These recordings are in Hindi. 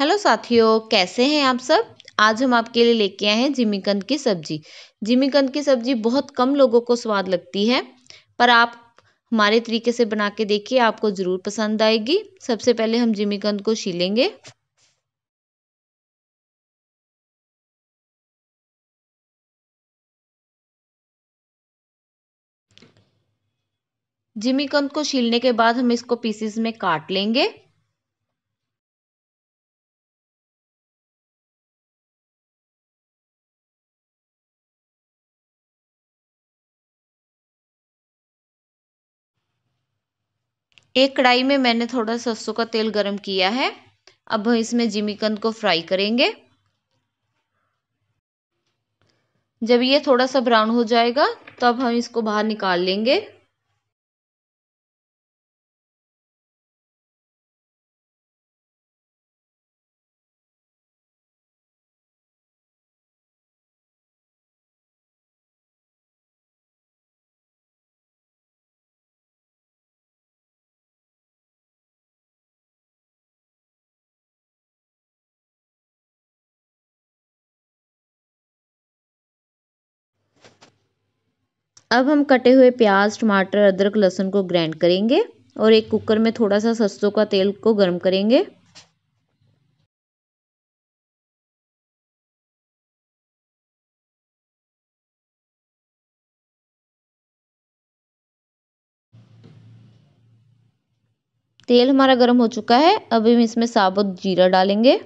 हेलो साथियों कैसे हैं आप सब आज हम आपके लिए लेके आए हैं जिमीकंद की सब्जी जिमीकंद की सब्जी बहुत कम लोगों को स्वाद लगती है पर आप हमारे तरीके से बना के देखिए आपको ज़रूर पसंद आएगी सबसे पहले हम जिमीकंद को छीलेंगे जिमीकंद को छीलने के बाद हम इसको पीसेस में काट लेंगे एक कढ़ाई में मैंने थोड़ा सरसों का तेल गरम किया है अब हम इसमें जिमीकंद को फ्राई करेंगे जब ये थोड़ा सा ब्राउन हो जाएगा तो अब हम इसको बाहर निकाल लेंगे अब हम कटे हुए प्याज टमाटर अदरक लहसुन को ग्राइंड करेंगे और एक कुकर में थोड़ा सा सरसों का तेल को गर्म करेंगे तेल हमारा गर्म हो चुका है अब हम इसमें साबुत जीरा डालेंगे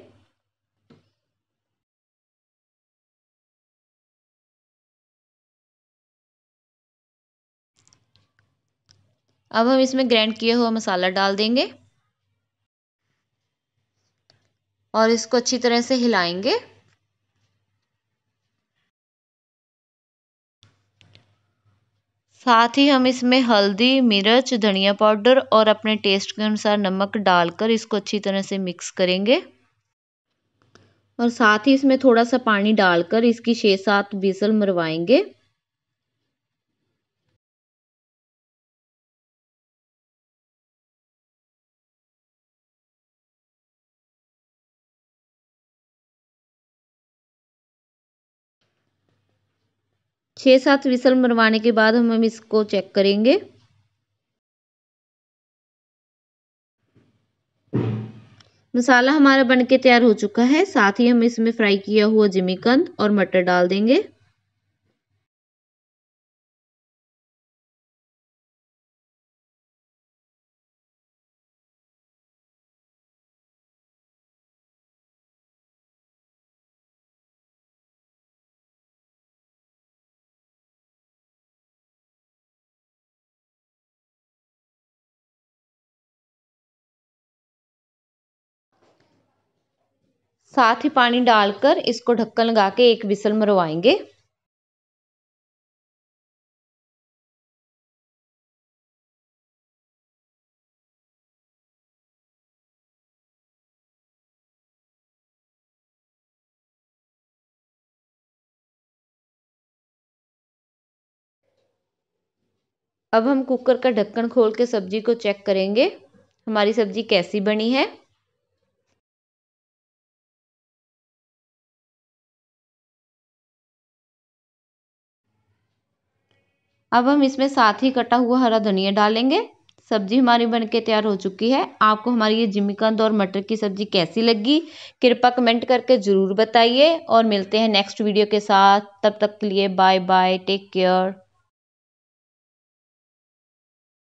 अब हम इसमें ग्रैंड किया हुआ मसाला डाल देंगे और इसको अच्छी तरह से हिलाएंगे साथ ही हम इसमें हल्दी मिर्च धनिया पाउडर और अपने टेस्ट के अनुसार नमक डालकर इसको अच्छी तरह से मिक्स करेंगे और साथ ही इसमें थोड़ा सा पानी डालकर इसकी छः सात बीसल मरवाएंगे छः सात विसल मरवाने के बाद हम हम इसको चेक करेंगे मसाला हमारा बनके तैयार हो चुका है साथ ही हम इसमें फ्राई किया हुआ जिमीकंद और मटर डाल देंगे साथ ही पानी डालकर इसको ढक्कन लगा के एक विसल मरवाएंगे अब हम कुकर का ढक्कन खोल के सब्जी को चेक करेंगे हमारी सब्जी कैसी बनी है अब हम इसमें साथ ही कटा हुआ हरा धनिया डालेंगे सब्जी हमारी बनके तैयार हो चुकी है आपको हमारी ये जिमीकंद और मटर की सब्जी कैसी लगी कृपा कमेंट करके ज़रूर बताइए और मिलते हैं नेक्स्ट वीडियो के साथ तब तक के लिए बाय बाय टेक केयर